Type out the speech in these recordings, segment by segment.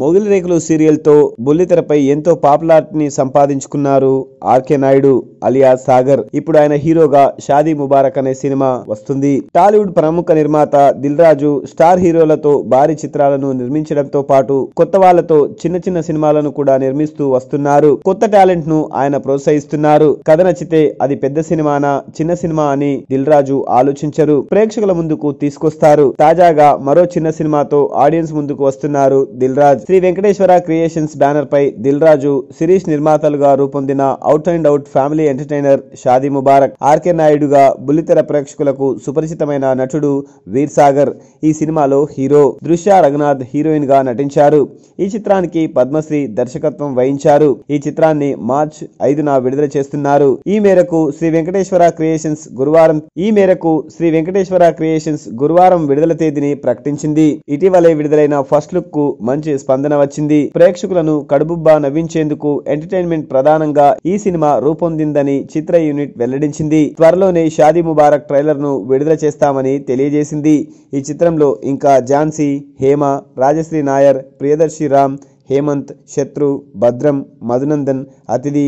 మొగిలి రేకులు సీరియల్తో బుల్లితెరపై ఎంతో పాపులారిటీని సంపాదించుకున్నారు ఆర్కే నాయుడు అలియా సాగర్ ఇప్పుడు ఆయన హీరోగా షాదీ ముబారక్ అనే సినిమా వస్తుంది టాలీవుడ్ ప్రముఖ నిర్మాత దిల్ రాజు స్టార్ హీరోలతో భారీ చిత్రాలను నిర్మించడంతో పాటు కొత్త వాళ్లతో చిన్న చిన్న సినిమాలను కూడా నిర్మిస్తూ వస్తున్నారు కొత్త టాలెంట్ ను ఆయన ప్రోత్సహిస్తున్నారు కథ నచ్చితే అది పెద్ద సినిమానా చిన్న సినిమా అని దిల్ రాజు ఆలోచించరు ప్రేక్షకుల ముందుకు తీసుకొస్తారు తాజాగా మరో చిన్న సినిమాతో ఆడియన్స్ ముందుకు వస్తున్నారు దిల్ రాజ్ శ్రీ వెంకటేశ్వర క్రియేషన్స్ బ్యానర్ పై దిల్ రాజు సిరీష్ నిర్మాతలుగా రూపొందిన out and out family entertainer Shaadi Mubarak RK నాయుడుగా బుల్లితెర ప్రేక్షకులకు సుపరిచితమైన నటుడు వీర్ సాగర్ ఈ సినిమాలో హీరో దృశ్య రఘునాథ్ హీరోయిన్ గా నటించారు ఈ చిత్రానికి పద్మశ్రీ దర్శకత్వం వహించారు ఈ చిత్రాన్ని మార్చ్ ఐదున విడుదల చేస్తున్నారు ఈ మేరకు శ్రీ వెంకటేశ్వర క్రియేషన్స్ గురువారం ఈ మేరకు శ్రీ వెంకటేశ్వర క్రియేషన్స్ గురువారం విడుదల తేదీని ప్రకటించింది ఇటీవలే విడుదలైన ఫస్ట్ లుక్ కు మంచి స్పందన వచ్చింది ప్రేక్షకులను కడుబుబ్బా నవ్వించేందుకు ఎంటర్టైన్మెంట్ ప్రధానంగా ఈ సినిమా రూపొందింది ఉందని చిత్ర యూనిట్ వెల్లడించింది త్వరలోనే షాదీ ముబారక్ ట్రైలర్ ను విడుదల చేస్తామని తెలియజేసింది ఈ చిత్రంలో ఇంకా ఝాన్సీ హేమ రాజశ్రీ నాయర్ ప్రియదర్శి రామ్ హేమంత్ శత్రు భద్రం మధునందన్ అతిథి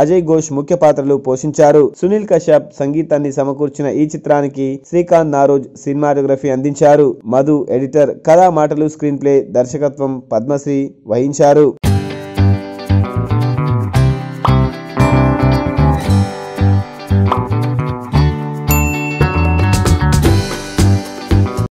అజయ్ ఘోష్ ముఖ్య పాత్రలు పోషించారు సునీల్ కశ్యప్ సంగీతాన్ని సమకూర్చిన ఈ చిత్రానికి శ్రీకాంత్ నారోజ్ సినిమాటోగ్రఫీ అందించారు మధు ఎడిటర్ కథా మాటలు స్క్రీన్ ప్లే దర్శకత్వం పద్మశ్రీ వహించారు